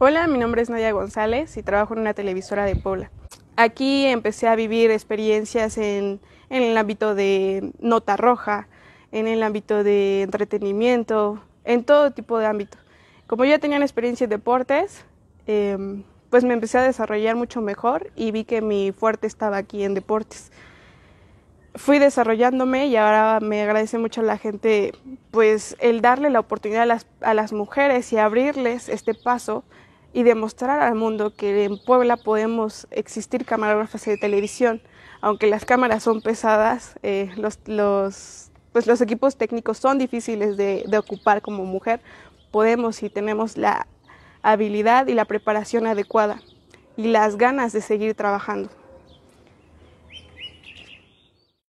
Hola, mi nombre es Nadia González y trabajo en una televisora de Puebla. Aquí empecé a vivir experiencias en, el ámbito de nota roja, en el ámbito de entretenimiento, en todo tipo de ámbito. Como yo ya tenía experiencia en deportes, em, pues me empecé a desarrollar mucho mejor y vi que mi fuerte estaba aquí en deportes. Fui desarrollándome y ahora me agradece mucho a la gente pues el darle la oportunidad a las, a las mujeres y abrirles este paso y demostrar al mundo que en Puebla podemos existir camarógrafas de televisión. Aunque las cámaras son pesadas, eh, los, los, pues los equipos técnicos son difíciles de, de ocupar como mujer, podemos y tenemos la habilidad y la preparación adecuada y las ganas de seguir trabajando.